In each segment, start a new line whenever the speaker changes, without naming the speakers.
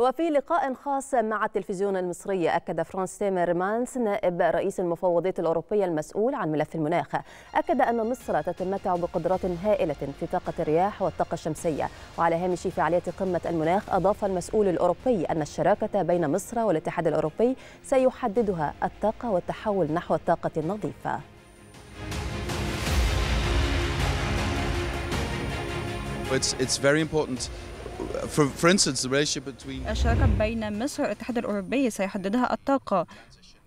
وفي لقاء خاص مع التلفزيون المصري أكد فرانس تيمرمانس نائب رئيس المفوضية الأوروبية المسؤول عن ملف المناخ أكد أن مصر تتمتع بقدرات هائلة في طاقة الرياح والطاقة الشمسية وعلى هامش فعالية قمة المناخ أضاف المسؤول الأوروبي أن الشراكة بين مصر والاتحاد الأوروبي سيحددها الطاقة والتحول نحو الطاقة النظيفة
الشراكة
بين مصر والاتحاد الأوروبي سيحددها الطاقة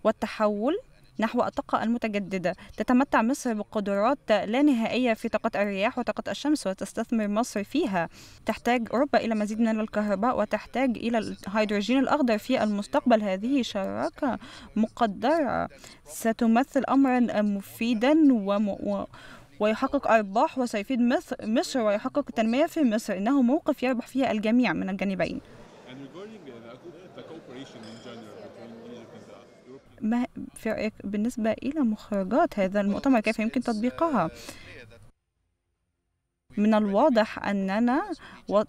والتحول نحو الطاقة المتجددة تتمتع مصر بقدرات لا نهائية في طاقة الرياح وطاقة الشمس وتستثمر مصر فيها تحتاج أوروبا إلى مزيد من الكهرباء وتحتاج إلى الهيدروجين الأخضر في المستقبل هذه شراكة مقدرة ستمثل أمرا مفيدا وم... ويحقق أرباح وسيفيد مصر, مصر ويحقق تنمية في مصر إنه موقف يربح فيه الجميع من الجانبين
uh, ما
في رأيك بالنسبة إلى مخرجات هذا المؤتمر كيف يمكن تطبيقها؟ uh, من الواضح أننا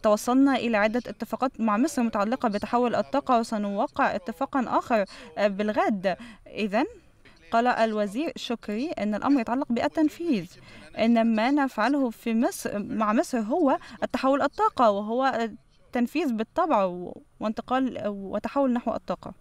توصلنا إلى عدة اتفاقات مع مصر متعلقة بتحول الطاقة وسنوقع اتفاقا آخر آه، بالغد إذا قال الوزير شكري أن الأمر يتعلق بالتنفيذ إن ما نفعله في مصر مع مصر هو التحول الطاقة وهو التنفيذ بالطبع وانتقال وتحول نحو الطاقة